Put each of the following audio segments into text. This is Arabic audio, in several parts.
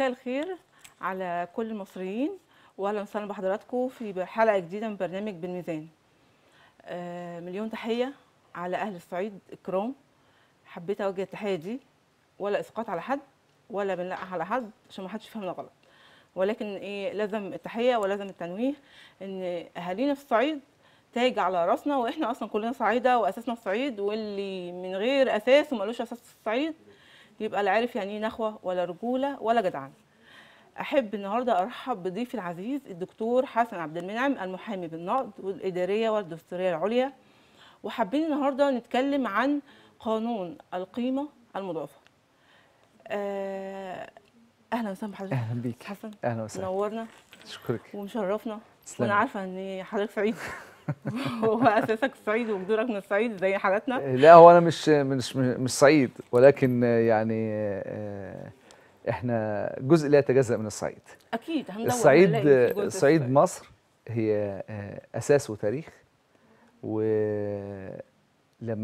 مساء الخير على كل المصريين واهلا وسهلا بحضراتكم في حلقه جديده من برنامج بالميزان آه، مليون تحيه على اهل الصعيد الكرام حبيت اوجه التحيه دي ولا اسقاط على حد ولا بنلقح على حد عشان ما حدش يفهمنا غلط ولكن ايه لازم التحيه ولازم التنويه ان اهالينا في الصعيد تاج على راسنا واحنا اصلا كلنا صعيده واساسنا الصعيد واللي من غير اساس وملوش اساس في الصعيد يبقى لا عارف يعني ايه نخوه ولا رجوله ولا جدعان احب النهارده ارحب بضيفي العزيز الدكتور حسن عبد المنعم المحامي بالنقد والاداريه والدستوريه العليا وحابين النهارده نتكلم عن قانون القيمه المضافه آه، اهلا وسهلا بحضرتك اهلا بيك حسن اهلا وسهلا نورنا شكرا ومشرفنا وانا عارفه ان حضرتك سعيد هو اساسك الصعيد وجذورك من الصعيد زي حاجاتنا آه، لا هو انا مش آه، مش مش صعيد ولكن آه، يعني احنا جزء لا يتجزا من الصعيد اكيد الصعيد الصعيد مصر هي اساس وتاريخ ولما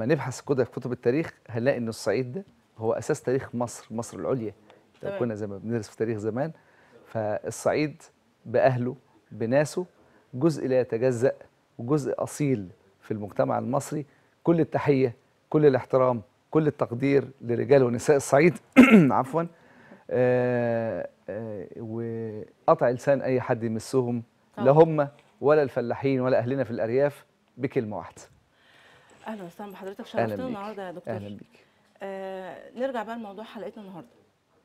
نبحث كده في كتب التاريخ هنلاقي ان الصعيد ده هو اساس تاريخ مصر مصر العليا لو كنا زي ما بندرس في تاريخ زمان فالصعيد باهله بناسه جزء لا يتجزا وجزء أصيل في المجتمع المصري كل التحية كل الاحترام كل التقدير لرجال ونساء الصعيد عفوا آآ آه، آآ آه، وقطع لسان أي حد يمسهم لا هم ولا الفلاحين ولا أهلنا في الأرياف بكلمة واحدة أهلا وسهلا بحضرتك شرفتنا النهارده يا دكتور أهلا بيك آه نرجع بقى لموضوع حلقتنا النهارده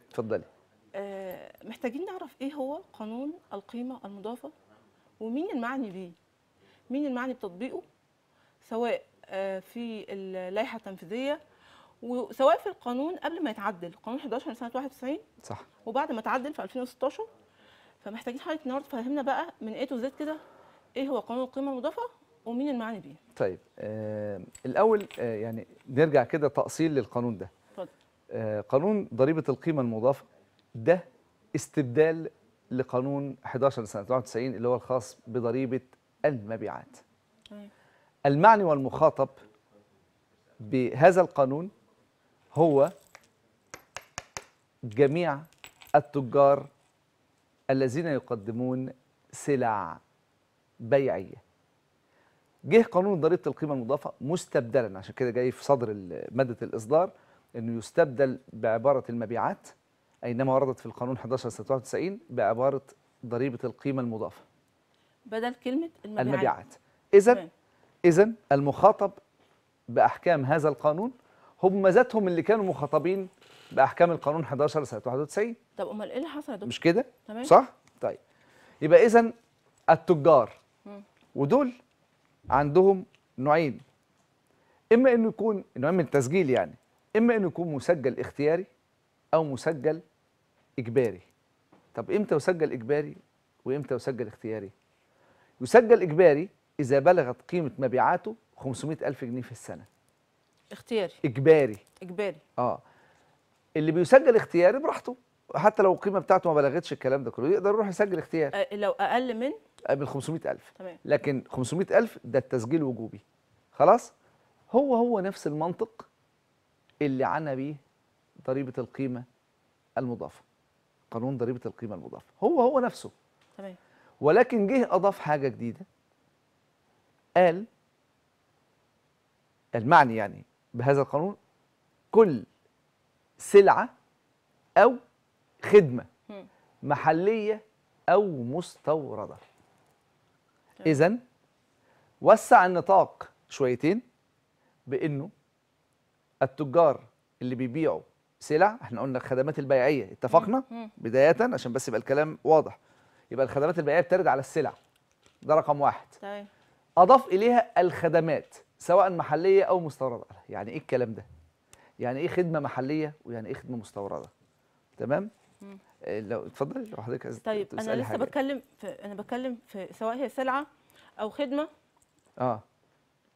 اتفضلي آه محتاجين نعرف ايه هو قانون القيمه المضافه ومين المعني بيه مين المعني بتطبيقه سواء آه، في اللائحه التنفيذيه وسواء في القانون قبل ما يتعدل قانون 11 سنه 91 صح وبعد ما اتعدل في 2016 فمحتاجين حضرتك النهارده تفهمنا بقى من ايه تو كده ايه هو قانون القيمه المضافه ومين المعني بيه طيب آه الاول آه يعني نرجع كده تاصيل للقانون ده اتفضل آه قانون ضريبه القيمه المضافه ده استبدال لقانون 11 سنه 91 اللي هو الخاص بضريبه المبيعات طيب. المعني والمخاطب بهذا القانون هو جميع التجار الذين يقدمون سلع بيعيه جه قانون ضريبه القيمه المضافه مستبدلا عشان كده جاي في صدر ماده الاصدار انه يستبدل بعباره المبيعات اينما وردت في القانون 1191 بعباره ضريبه القيمه المضافه بدل كلمة المبيعات, المبيعات. إذا إذا المخاطب بأحكام هذا القانون هم ذاتهم اللي كانوا مخاطبين بأحكام القانون 11 سنة 91 طب أمال إيه اللي حصل يا دكتور؟ مش كده؟ تمام صح؟ طيب يبقى إذا التجار مم. ودول عندهم نوعين إما إنه يكون نوع من التسجيل يعني إما إنه يكون مسجل اختياري أو مسجل إجباري طب إمتى يسجل إجباري وإمتى يسجل اختياري؟ يسجل إجباري إذا بلغت قيمة مبيعاته 500 ألف جنيه في السنة اختياري إجباري إجباري آه اللي بيسجل اختياري براحته حتى لو القيمه بتاعته ما بلغتش الكلام ده كله يقدر يروح يسجل اختياري أه لو اقل من آه، من 500000 تمام لكن 500000 ده التسجيل وجوبي خلاص هو هو نفس المنطق اللي عنا بيه ضريبه القيمه المضافه قانون ضريبه القيمه المضافه هو هو نفسه تمام ولكن جه أضاف حاجة جديدة قال المعني يعني بهذا القانون كل سلعة أو خدمة محلية أو مستوردة إذا وسع النطاق شويتين بأنه التجار اللي بيبيعوا سلع احنا قلنا الخدمات البيعية اتفقنا بداية عشان بس يبقى الكلام واضح يبقى الخدمات البيعيه بترد على السلع ده رقم واحد طيب اضاف اليها الخدمات سواء محليه او مستورده يعني ايه الكلام ده يعني ايه خدمه محليه ويعني ايه خدمه مستورده تمام إيه لو اتفضلي لو حضرتك طيب انا لسه حاجة. بتكلم في انا بتكلم في سواء هي سلعه او خدمه اه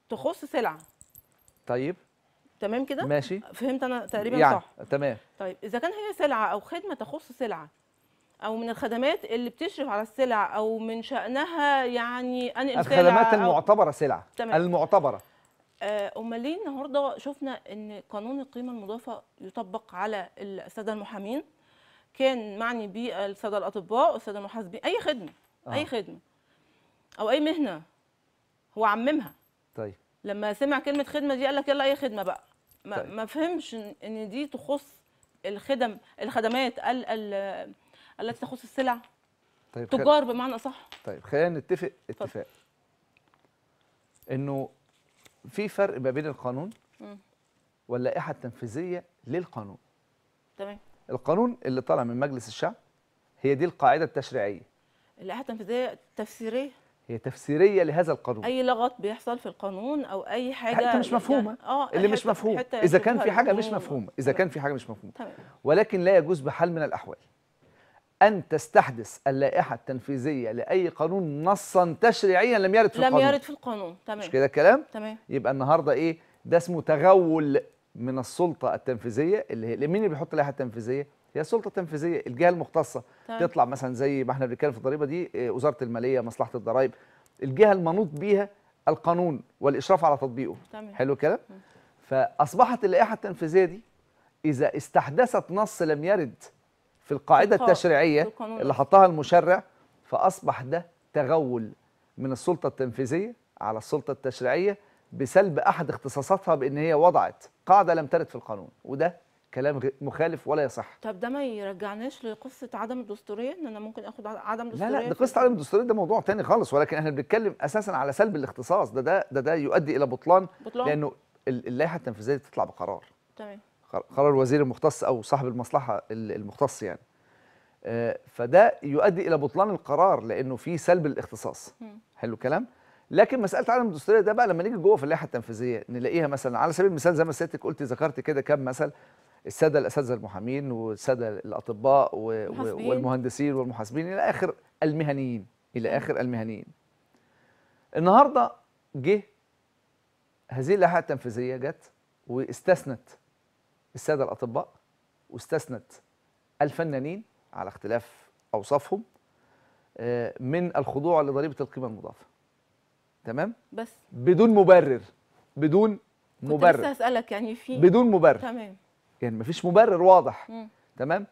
تخص سلعه طيب تمام كده ماشي فهمت انا تقريبا يعني. صح تمام طيب اذا كان هي سلعه او خدمه تخص سلعه او من الخدمات اللي بتشرف على السلع او من شانها يعني انقل الخدمات المعتبره سلع تمام. المعتبره آه، امال ليه النهارده شفنا ان قانون القيمه المضافه يطبق على الساده المحامين كان معني بيه الساده الاطباء والساده المحاسبين اي خدمه آه. اي خدمه او اي مهنه هو عممها طيب لما سمع كلمه خدمه دي قال لك يلا اي خدمه بقى ما, طيب. فهمش ان دي تخص الخدم الخدمات ال ال التي تخص السلع طيب تجار خل... بمعنى اصح طيب خلينا نتفق اتفاق انه في فرق ما بين القانون واللائحه التنفيذيه للقانون تمام القانون اللي طالع من مجلس الشعب هي دي القاعده التشريعيه اللائحه التنفيذيه تفسيريه هي تفسيريه لهذا القانون اي لغط بيحصل في القانون او اي حاجه حتى مش يعني مفهومه يعني، اه اللي مش مفهوم اذا كان في حاجه مش مفهومه اذا كان في حاجه مش مفهومه ولكن لا يجوز بحال من الاحوال أن تستحدث اللائحة التنفيذية لأي قانون نصا تشريعيا لم يرد في لم القانون لم يرد في القانون تمام مش كده الكلام؟ تمام يبقى النهارده إيه؟ ده اسمه تغول من السلطة التنفيذية اللي هي مين اللي بيحط اللائحة التنفيذية؟ هي السلطه التنفيذيه الجهه المختصه طيب. تطلع مثلا زي ما احنا بنتكلم في الضريبه دي إيه، وزاره الماليه مصلحه الضرائب الجهه المنوط بيها القانون والاشراف على تطبيقه تمام. حلو الكلام فاصبحت اللائحه التنفيذيه دي اذا استحدثت نص لم يرد في القاعدة التشريعية اللي حطها المشرع فأصبح ده تغول من السلطة التنفيذية على السلطة التشريعية بسلب أحد اختصاصاتها بأن هي وضعت قاعدة لم ترد في القانون وده كلام مخالف ولا يصح طب ده ما يرجعناش لقصه عدم الدستوريه ان انا ممكن اخد عدم دستوريه لا لا ده قصه عدم الدستوريه ده موضوع تاني خالص ولكن احنا بنتكلم اساسا على سلب الاختصاص ده ده ده, ده يؤدي الى بطلان, بطلان. لانه اللائحه التنفيذيه تطلع بقرار تمام قرار الوزير المختص او صاحب المصلحه المختص يعني آه، فده يؤدي الى بطلان القرار لانه في سلب الاختصاص حلو الكلام لكن مساله عدم الدستوريه ده بقى لما نيجي جوه في اللائحه التنفيذيه نلاقيها مثلا على سبيل المثال زي ما سيادتك قلت ذكرت كده كام مثل الساده الاساتذه المحامين والساده الاطباء والمهندسين والمحاسبين الى اخر المهنيين الى اخر المهنيين النهارده جه هذه اللائحه التنفيذيه جت واستثنت الساده الاطباء واستثنت الفنانين على اختلاف اوصافهم آه، من الخضوع لضريبه القيمه المضافه تمام بس بدون مبرر بدون مبرر كنت اسالك هسالك يعني في بدون مبرر تمام يعني مفيش مبرر واضح مم. تمام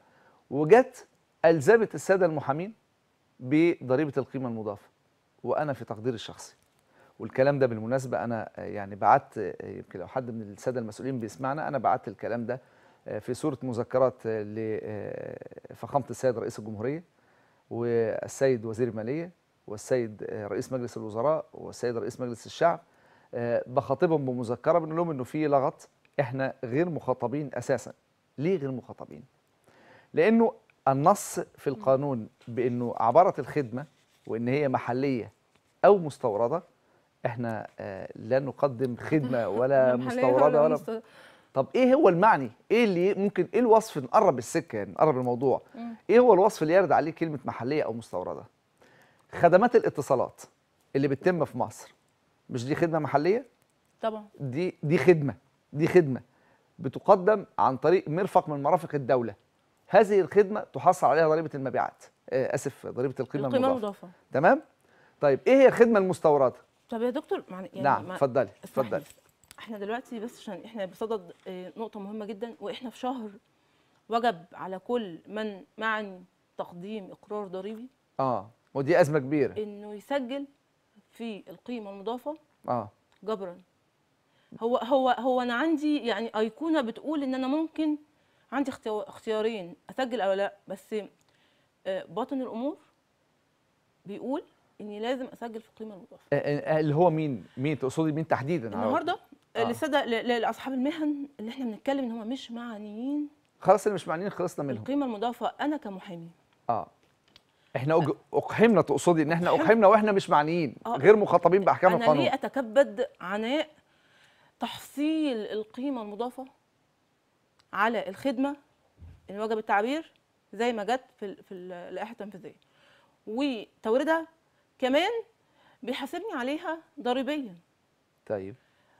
وجت الزمت الساده المحامين بضريبه القيمه المضافه وانا في تقديري الشخصي والكلام ده بالمناسبه انا آه، يعني بعت آه، يمكن لو حد من الساده المسؤولين بيسمعنا انا بعت الكلام ده آه، في صوره مذكرات لفخامه السيد رئيس الجمهوريه والسيد وزير الماليه والسيد رئيس مجلس الوزراء والسيد رئيس مجلس الشعب بخاطبهم بمذكره بنقول لهم انه في لغط احنا غير مخاطبين اساسا ليه غير مخاطبين لانه النص في القانون بانه عباره الخدمه وان هي محليه او مستورده احنا آه، لا نقدم خدمه ولا مستورده ولا طب ايه هو المعني ايه اللي ممكن ايه الوصف نقرب السكه يعني نقرب الموضوع ايه هو الوصف اللي يرد عليه كلمه محليه او مستورده خدمات الاتصالات اللي بتتم في مصر مش دي خدمه محليه طبعا دي دي خدمه دي خدمه بتقدم عن طريق مرفق من مرافق الدوله هذه الخدمه تحصل عليها ضريبه المبيعات آه، اسف ضريبه القيمه, القيمة المضافه تمام طيب ايه هي الخدمه المستورده طب يا دكتور يعني نعم اتفضلي اتفضلي احنا دلوقتي بس عشان احنا بصدد آه، نقطه مهمه جدا واحنا في شهر وجب على كل من معني تقديم اقرار ضريبي اه ودي ازمه كبيره انه يسجل في القيمه المضافه اه جبرا هو هو هو انا عندي يعني ايقونه بتقول ان انا ممكن عندي اختيارين اسجل او لا بس آه، باطن الامور بيقول اني لازم اسجل في القيمه المضافه آه، آه، آه، اللي هو مين مين تقصدي مين تحديدا النهارده آه. لاصحاب المهن اللي احنا بنتكلم ان هم مش معنيين خلاص اللي مش معنيين خلصنا منهم القيمه المضافه انا كمحامي اه احنا أج... اقحمنا تقصدي ان احنا اقحمنا واحنا مش معنيين آه. غير مخاطبين باحكام القانون انا ليه اتكبد عناء تحصيل القيمه المضافه على الخدمه ان وجب التعبير زي ما جت في في اللائحه التنفيذيه وتوريدها كمان بيحاسبني عليها ضريبيا طيب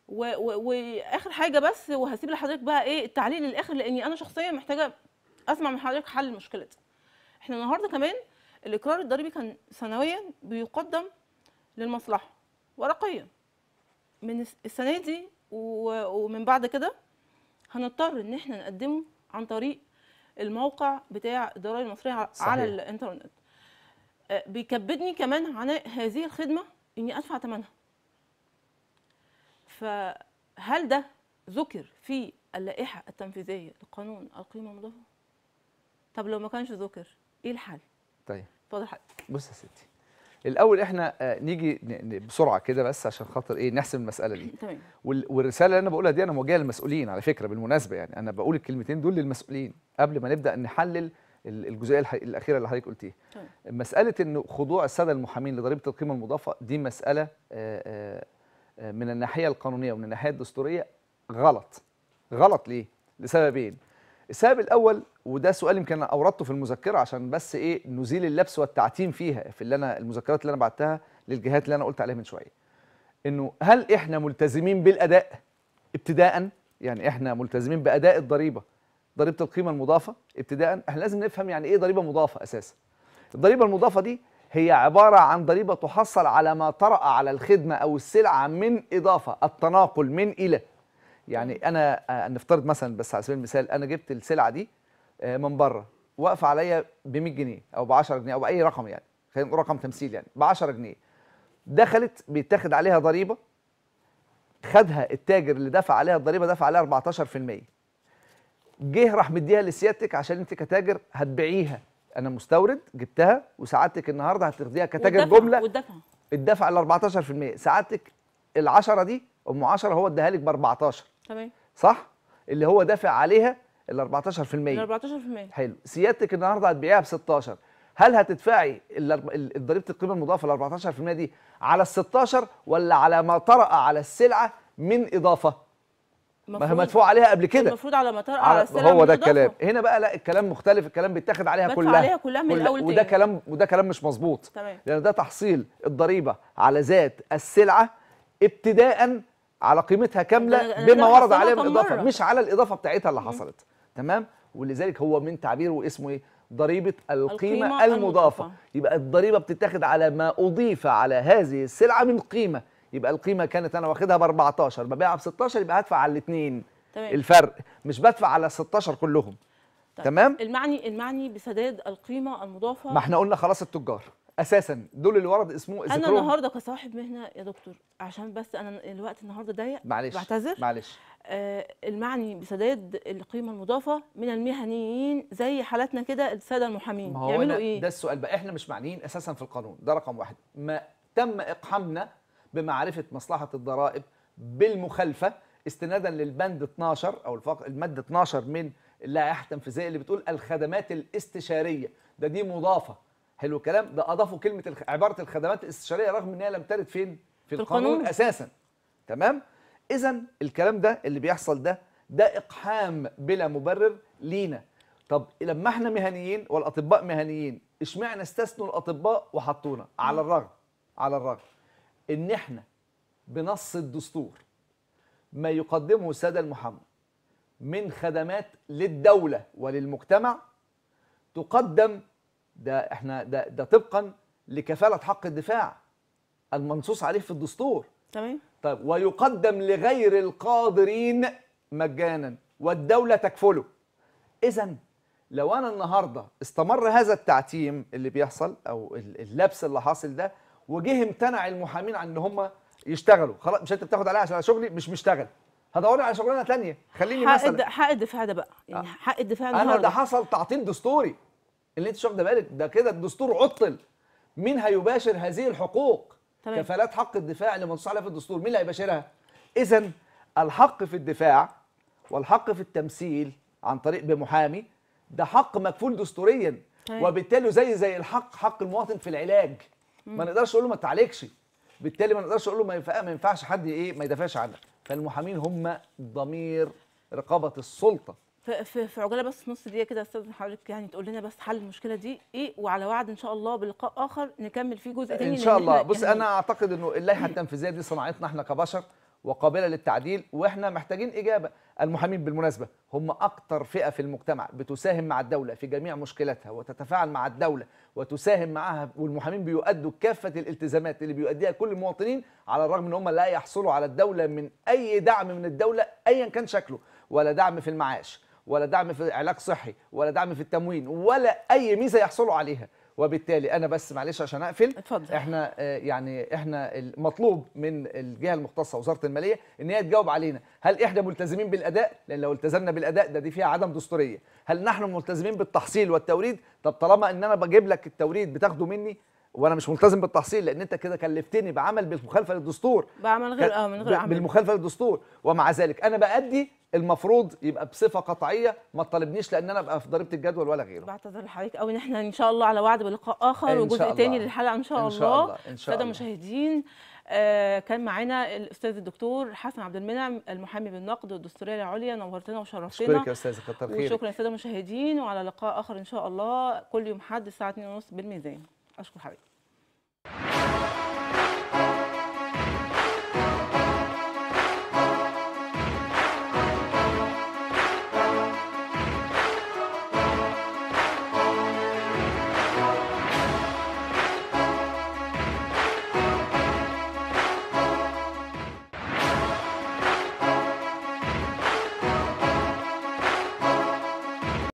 واخر حاجه بس وهسيب لحضرتك بقى ايه التعليق للاخر لاني انا شخصيا محتاجه اسمع من حضرتك حل مشكلتي احنا النهارده كمان الاقرار الضريبي كان سنويا بيقدم للمصلحه ورقيا من السنه دي ومن بعد كده هنضطر ان احنا نقدمه عن طريق الموقع بتاع الضرائب المصريه صحيح. على الانترنت آه، بيكبدني كمان عناء هذه الخدمه اني ادفع ثمنها فهل ده ذكر في اللائحه التنفيذيه لقانون القيمه المضافه طب لو ما كانش ذكر ايه الحل طيب اتفضل حضرتك بص يا ستي الاول احنا آه، نيجي بسرعه كده بس عشان خاطر ايه نحسم المساله دي تمام والرساله اللي انا بقولها دي انا موجهه للمسؤولين على فكره بالمناسبه يعني انا بقول الكلمتين دول للمسؤولين قبل ما نبدا نحلل الجزئيه الاخيره اللي حضرتك قلتيها طيب. مساله ان خضوع الساده المحامين لضريبه القيمه المضافه دي مساله آه، آه، آه، من الناحيه القانونيه ومن الناحيه الدستوريه غلط غلط ليه لسببين السبب الاول وده سؤال يمكن انا اوردته في المذكره عشان بس ايه نزيل اللبس والتعتيم فيها في اللي انا المذكرات اللي انا بعتها للجهات اللي انا قلت عليها من شويه انه هل احنا ملتزمين بالاداء ابتداء يعني احنا ملتزمين باداء الضريبه ضريبه القيمه المضافه ابتداء احنا لازم نفهم يعني ايه ضريبه مضافه اساسا الضريبه المضافه دي هي عباره عن ضريبه تحصل على ما طرا على الخدمه او السلعه من اضافه التناقل من الى يعني انا آه، نفترض مثلا بس على سبيل المثال انا جبت السلعه دي آه، من بره واقفه عليا ب 100 جنيه او ب 10 جنيه او باي رقم يعني خلينا نقول رقم تمثيل يعني ب 10 جنيه دخلت بيتاخد عليها ضريبه خدها التاجر اللي دفع عليها الضريبه دفع عليها 14% جه راح مديها لسيادتك عشان انت كتاجر هتبيعيها انا مستورد جبتها وسعادتك النهارده هتاخديها كتاجر جمله والدفع الدفع ال 14% سعادتك ال 10 دي ام 10 هو اداها لك ب 14 تمام صح اللي هو دافع عليها ال 14% ال 14% حلو سيادتك النهارده هتبيعيها ب 16 هل هتدفعي ضريبه القيمه المضافه ال 14% دي على ال 16 ولا على ما طرأ على السلعه من اضافه ما هي مدفوع عليها قبل كده المفروض على مطار على السلم هو ده الكلام هنا بقى لا الكلام مختلف الكلام بيتاخد عليها كلها عليها كلها من كل... الاول وده كلام وده كلام مش مظبوط لان ده تحصيل الضريبه على ذات السلعه ابتداء على قيمتها كامله بما ورد عليها من الاضافه مش على الاضافه بتاعتها اللي حصلت تمام ولذلك هو من تعبيره اسمه ايه ضريبه القيمه, القيمة المضافه يبقى الضريبه بتتاخد على ما اضيف على هذه السلعه من قيمه يبقى القيمه كانت انا واخدها ب 14 ببيعها ب 16 يبقى هدفع على الاثنين تمام. الفرق مش بدفع على 16 كلهم طيب. تمام المعني المعني بسداد القيمه المضافه ما احنا قلنا خلاص التجار اساسا دول اللي ورد اسمه انا النهارده كصاحب مهنه يا دكتور عشان بس انا الوقت النهارده ضيق معلش بعتذر معلش آه المعني بسداد القيمه المضافه من المهنيين زي حالاتنا كده الساده المحامين ما هو يعملوا ايه ده السؤال بقى احنا مش معنيين اساسا في القانون ده رقم واحد ما تم اقحامنا بمعرفه مصلحه الضرائب بالمخالفه استنادا للبند 12 او الماده 12 من اللائحه التنفيذيه اللي بتقول الخدمات الاستشاريه ده دي مضافه حلو الكلام ده اضافوا كلمه عباره الخدمات الاستشاريه رغم ان هي لم ترد فين في القانون, القانون. اساسا تمام اذا الكلام ده اللي بيحصل ده ده اقحام بلا مبرر لينا طب لما احنا مهنيين والاطباء مهنيين اشمعنى استثنوا الاطباء وحطونا على الرغم على الرغم ان احنا بنص الدستور ما يقدمه الساده المحمد من خدمات للدوله وللمجتمع تقدم ده احنا ده, ده طبقا لكفاله حق الدفاع المنصوص عليه في الدستور تمام طيب ويقدم لغير القادرين مجانا والدوله تكفله اذا لو انا النهارده استمر هذا التعتيم اللي بيحصل او اللبس اللي حاصل ده وجه امتنع المحامين عن ان هم يشتغلوا خلاص مش انت بتاخد عليها عشان شغلي مش مشتغل هدور على شغلانه ثانيه خليني حق مثلا حق الدفاع ده بقى يعني آه. حق الدفاع ده انا ده حصل تعطيل دستوري اللي انت مش واخده بالك ده كده الدستور عطل مين هيباشر هذه الحقوق تمام. كفالات حق الدفاع اللي منصوص عليها في الدستور مين اللي هيباشرها اذا الحق في الدفاع والحق في التمثيل عن طريق بمحامي ده حق مكفول دستوريا طيب. وبالتالي زي زي الحق حق المواطن في العلاج ما نقدرش نقول له ما تعالجش بالتالي ما نقدرش نقول له ما ينفعش حد ايه ما يدافعش عنك فالمحامين هم ضمير رقابه السلطه في في عجاله بس نص دقيقه كده استاذ حضرتك يعني تقول لنا بس حل المشكله دي ايه وعلى وعد ان شاء الله بلقاء اخر نكمل فيه جزء تاني ان شاء الله بص يعني انا اعتقد انه اللائحه التنفيذيه دي صناعتنا احنا كبشر وقابله للتعديل واحنا محتاجين اجابه المحامين بالمناسبه هم اكتر فئه في المجتمع بتساهم مع الدوله في جميع مشكلاتها وتتفاعل مع الدوله وتساهم معها والمحامين بيؤدوا كافه الالتزامات اللي بيؤديها كل المواطنين على الرغم ان هم لا يحصلوا على الدوله من اي دعم من الدوله ايا كان شكله ولا دعم في المعاش ولا دعم في علاج صحي ولا دعم في التموين ولا اي ميزه يحصلوا عليها وبالتالي انا بس معلش عشان اقفل اتفضل. احنا آه، يعني احنا المطلوب من الجهه المختصه وزاره الماليه ان هي تجاوب علينا هل احنا ملتزمين بالاداء لان لو التزمنا بالاداء ده دي فيها عدم دستوريه هل نحن ملتزمين بالتحصيل والتوريد طب طالما ان انا بجيب لك التوريد بتاخده مني وانا مش ملتزم بالتحصيل لان انت كده كلفتني بعمل بالمخالفه للدستور بعمل غير اه من غير عمل بالمخالفه للدستور ومع ذلك انا بادي المفروض يبقى بصفه قطعيه ما تطالبنيش لان انا ابقى في ضريبه الجدول ولا غيره بعتذر لحضرتك قوي ان احنا ان شاء الله على وعد بلقاء اخر وجزء تاني للحلقه ان شاء, الله إن شاء الله الساده مشاهدين آه كان معانا الاستاذ الدكتور حسن عبد المنعم المحامي بالنقد والدستوريه العليا نورتنا وشرفتنا شكرا يا استاذ كتر خيرك وشكرا للساده المشاهدين وعلى لقاء اخر ان شاء الله كل يوم حد الساعه 2:30 بالميزان اشكر حضرتك